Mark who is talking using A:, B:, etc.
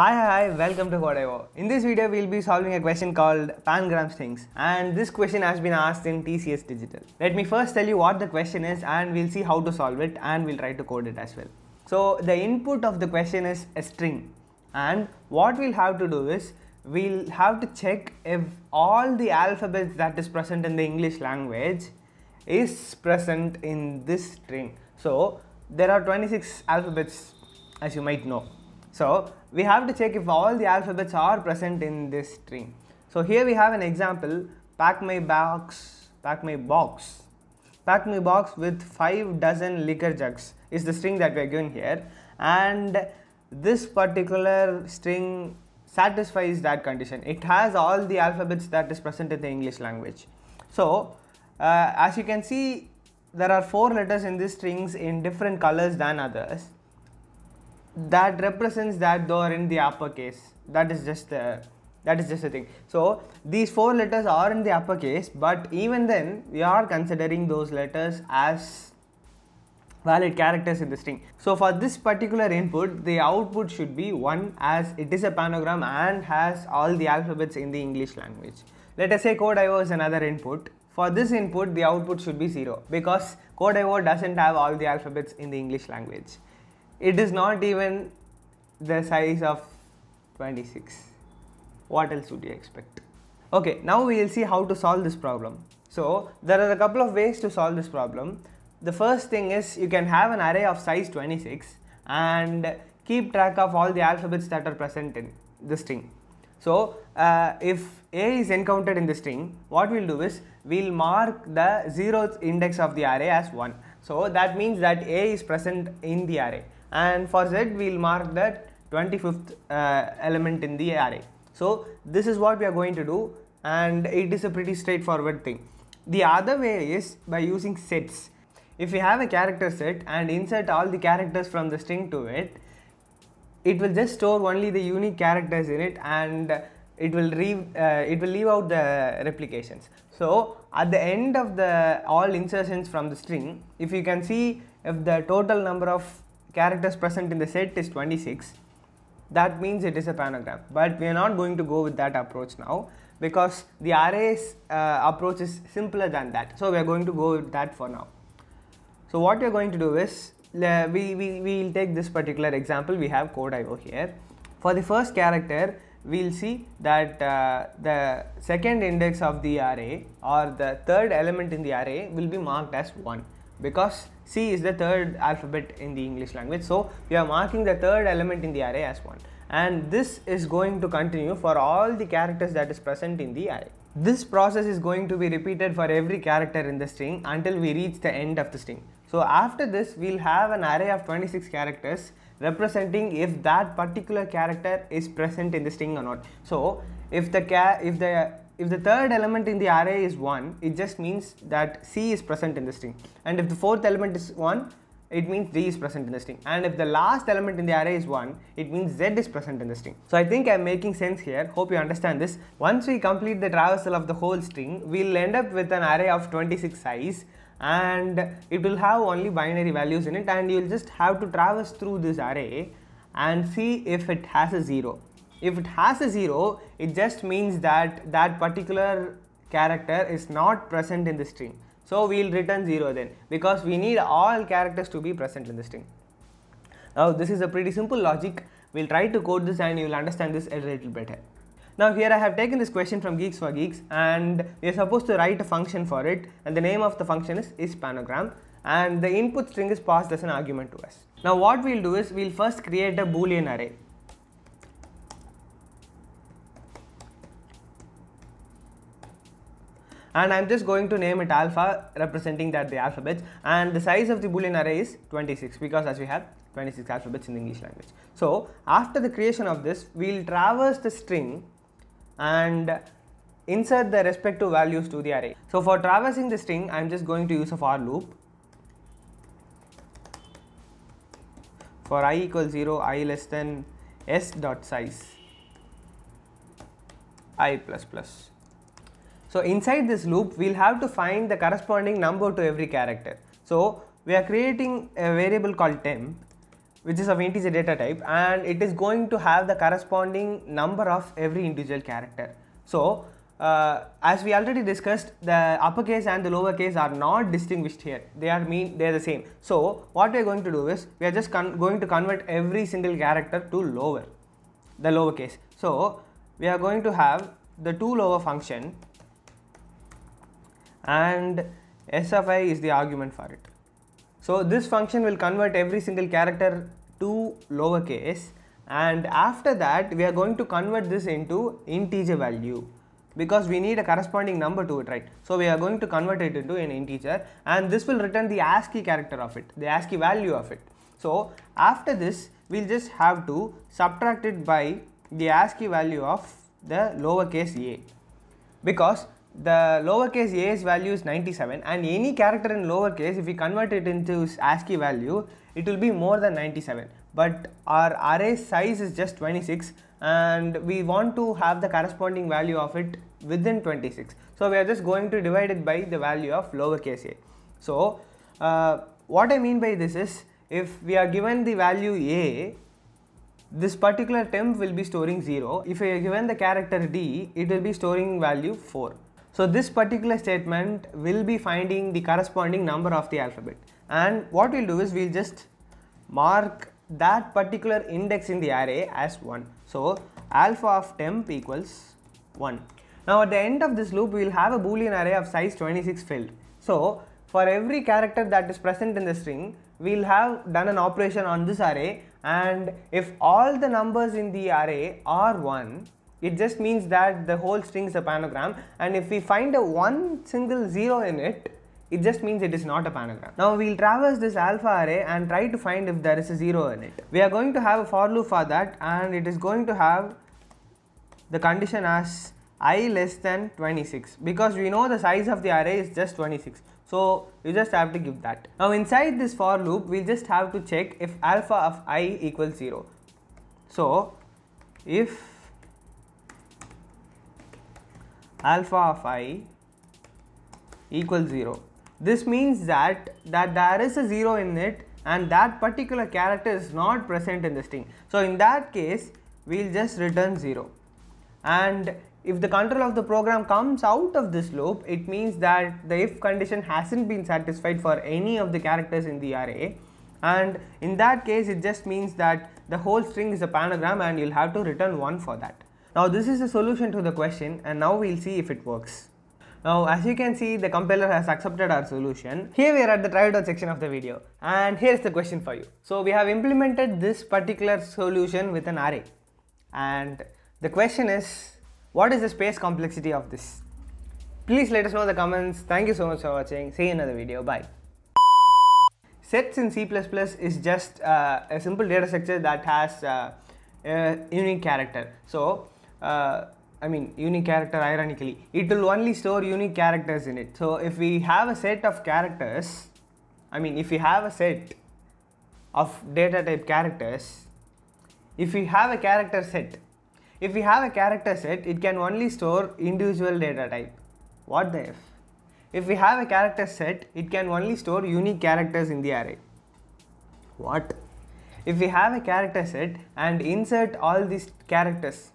A: Hi, hi, welcome to Whatever. In this video, we'll be solving a question called pangram strings and this question has been asked in TCS Digital. Let me first tell you what the question is and we'll see how to solve it and we'll try to code it as well. So the input of the question is a string and what we'll have to do is we'll have to check if all the alphabets that is present in the English language is present in this string. So there are 26 alphabets as you might know so we have to check if all the alphabets are present in this tree. So here we have an example, pack my box, pack my box, pack my box with 5 dozen liquor jugs is the string that we are given here and this particular string satisfies that condition. It has all the alphabets that is present in the English language. So uh, as you can see there are 4 letters in these strings in different colors than others that represents that though are in the uppercase that is just the that is just a thing so these four letters are in the uppercase but even then we are considering those letters as valid characters in the string so for this particular input the output should be one as it is a panogram and has all the alphabets in the english language let us say code io is another input for this input the output should be zero because code io doesn't have all the alphabets in the english language it is not even the size of 26 what else would you expect okay now we will see how to solve this problem so there are a couple of ways to solve this problem the first thing is you can have an array of size 26 and keep track of all the alphabets that are present in the string so uh, if a is encountered in the string what we'll do is we'll mark the zeroth index of the array as 1 so that means that a is present in the array and for z we'll mark that 25th uh, element in the array so this is what we are going to do and it is a pretty straightforward thing the other way is by using sets if we have a character set and insert all the characters from the string to it it will just store only the unique characters in it and it will leave uh, it will leave out the replications so at the end of the all insertions from the string if you can see if the total number of characters present in the set is 26 that means it is a panogram but we are not going to go with that approach now because the arrays uh, approach is simpler than that so we are going to go with that for now so what we are going to do is we we will take this particular example we have code IO here for the first character we'll see that uh, the second index of the array or the third element in the array will be marked as 1 because C is the third alphabet in the English language. So we are marking the third element in the array as 1 and this is going to continue for all the characters that is present in the array. This process is going to be repeated for every character in the string until we reach the end of the string. So after this we'll have an array of 26 characters representing if that particular character is present in the string or not. So if the if the if the third element in the array is 1, it just means that C is present in the string. And if the fourth element is 1, it means D is present in the string. And if the last element in the array is 1, it means Z is present in the string. So I think I'm making sense here. Hope you understand this. Once we complete the traversal of the whole string, we'll end up with an array of 26 size and it will have only binary values in it and you'll just have to traverse through this array and see if it has a 0 if it has a 0 it just means that that particular character is not present in the string so we will return 0 then because we need all characters to be present in the string now this is a pretty simple logic we'll try to code this and you'll understand this a little better now here I have taken this question from Geeks for Geeks and we are supposed to write a function for it and the name of the function is ispanogram and the input string is passed as an argument to us. Now what we'll do is we'll first create a boolean array and I'm just going to name it alpha representing that the alphabets and the size of the boolean array is 26 because as we have 26 alphabets in the English language. So after the creation of this we'll traverse the string and insert the respective values to the array. So for traversing the string I'm just going to use a for loop for i equals 0 i less than s dot size i plus plus so inside this loop, we'll have to find the corresponding number to every character. So we are creating a variable called temp, which is of integer data type, and it is going to have the corresponding number of every individual character. So uh, as we already discussed, the uppercase and the lowercase are not distinguished here. They are mean they are the same. So what we are going to do is we are just going to convert every single character to lower, the lowercase. So we are going to have the to lower function and s of i is the argument for it. So this function will convert every single character to lowercase and after that we are going to convert this into integer value because we need a corresponding number to it right so we are going to convert it into an integer and this will return the ASCII character of it the ASCII value of it so after this we'll just have to subtract it by the ASCII value of the lowercase a because the lowercase a's value is 97 and any character in lowercase if we convert it into ASCII value it will be more than 97 but our array size is just 26 and we want to have the corresponding value of it within 26 so we are just going to divide it by the value of lowercase a so uh, what I mean by this is if we are given the value a this particular temp will be storing 0 if we are given the character d it will be storing value 4 so this particular statement will be finding the corresponding number of the alphabet and what we'll do is we'll just mark that particular index in the array as 1. So alpha of temp equals 1. Now at the end of this loop we will have a boolean array of size 26 filled. So for every character that is present in the string we will have done an operation on this array and if all the numbers in the array are 1 it just means that the whole string is a panogram and if we find a one single zero in it, it just means it is not a panogram. Now we'll traverse this alpha array and try to find if there is a zero in it. We are going to have a for loop for that and it is going to have the condition as i less than 26 because we know the size of the array is just 26. So you just have to give that. Now inside this for loop we just have to check if alpha of i equals 0. So if alpha of i equals 0. This means that, that there is a 0 in it and that particular character is not present in the string. So in that case, we will just return 0. And if the control of the program comes out of this loop, it means that the if condition hasn't been satisfied for any of the characters in the array. And in that case, it just means that the whole string is a panogram and you'll have to return 1 for that. Now this is the solution to the question and now we'll see if it works. Now as you can see the compiler has accepted our solution. Here we are at the try section of the video and here's the question for you. So we have implemented this particular solution with an array and the question is what is the space complexity of this? Please let us know in the comments. Thank you so much for watching. See you in another video. Bye. Sets in C++ is just uh, a simple data structure that has uh, a unique character. So uh, I mean unique character ironically it will only store unique characters in it so if we have a set of characters I mean if we have a set of data type characters if we have a character set if we have a character set it can only store individual data type what the f if we have a character set it can only store unique characters in the array what if we have a character set and insert all these characters